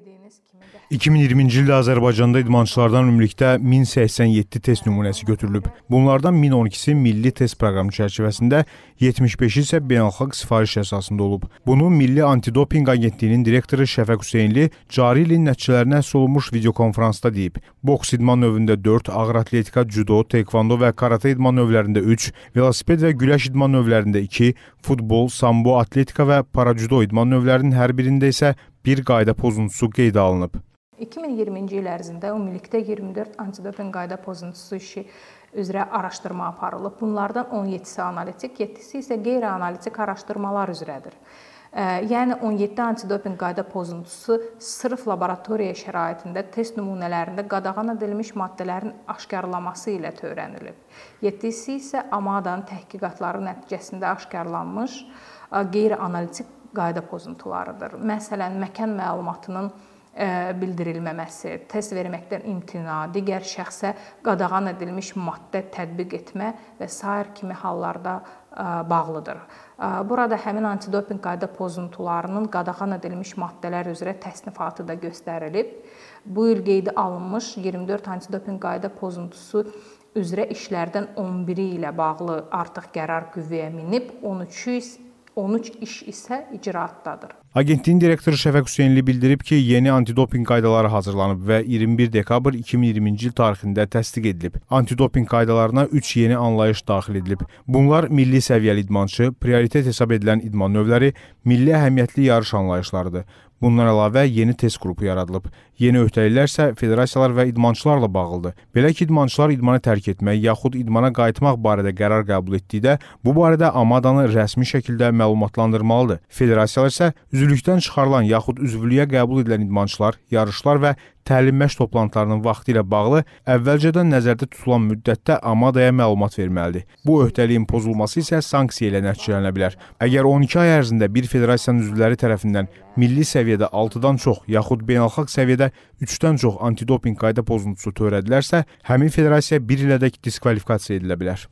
dediyiniz kimi də 2020-ci ildə Azərbaycanda idmançılardan ümumilikdə 1087 test nümunəsi götürülüb. Bunlardan 1012-si milli test proqramı çərçivəsində, 75-i isə beynəlxalq sifariş əsasında olub. Bunu Milli Antidopinq Agentliyinin direktoru Şəfəq Hüseynli cari ilin nəticələrinə həsr olunmuş videokonfransda deyib. Boks idman növündə 4, ağır atletika, cüdo, taekvondo və karate idman növlərində 3, velosiped və güləş idman növlərində 2, futbol, sambo, atletika və paracudo idman növlərinin hər birində isə bir qayda pozuntusu qeydə alınıb. 2020-ci il ərzində ümumilikdə 24 antidopinq qayda pozuntusu işi üzrə araşdırma aparılıb. Bunlardan 17-si analitik, 7-si isə qeyri-analitik araşdırmalar üzrədir. Yəni 17 antidopinq qayda pozuntusu sırf laboratoriya şəraitində test nümunələrində qadağan edilmiş maddələrin aşkarlanması ilə törənilib. 7-si isə AMADA-nın təhqiqatları nəticəsində aşkarlanmış qeyri-analitik qayda pozuntularıdır. Məsələn, məkan məlumatının e, bildirilməməsi, test verməkdən imtina, digər şəxsə qadağan edilmiş maddə tətbiq etmə və sair kimi hallarda e, bağlıdır. E, burada həmin antidopinq qayda pozuntularının qadağan edilmiş maddələr üzrə təsnifatı da göstərilib. Bu il qeydə alınmış 24 antidopinq qayda pozuntusu üzrə işlərdən 11-i ilə bağlı artıq qərar qüvvəyə minib, 13-ü 13 iş isə icraatdadır. Agentliyin direktoru Şəfəq Hüseynli bildirib ki, yeni antidopinq qaydaları hazırlanıb və 21 dekabr 2020-ci il tarixində təsdiq edilib. Antidopinq qaydalarına 3 yeni anlayış daxil edilib. Bunlar milli səviyyəli idmançı, prioritet hesab edilən idman növləri, milli əhəmiyyətli yarış anlayışlarıdır. Bundan əlavə yeni test qrupu yaradılıb. Yeni öhdəliklər isə federasiyalar və idmançılarla bağlıdır. Belə ki, idmançılar idmanı tərk etmək yaxud idmana qayıtmaq barədə qərar qəbul etdikdə bu barədə AMADA-nı rəsmi şəkildə məlumatlandırmalıdır. Federasiyalar isə üzvlükdən çıxarılan yaxud üzvlüyə qəbul edilən idmançılar, yarışlar və təlim-məşq toplantılarının vaxtı ilə bağlı əvvəlcədən nəzərdə tutulan müddətdə AMADA-ya məlumat verməlidir. Bu öhdəliyin pozulması isə sanksiya ilə nəticələnə bilər. Əgər 12 ay ərzində bir federasiyanın üzvləri tərəfindən milli səviyyədə 6-dan çox, yaxud beynəlxalq səviyyədə 3-dən çox antidopinq qayda pozuntusu törədilərsə, həmin federasiya 1 ilədək diskvalifikasiya edilə bilər.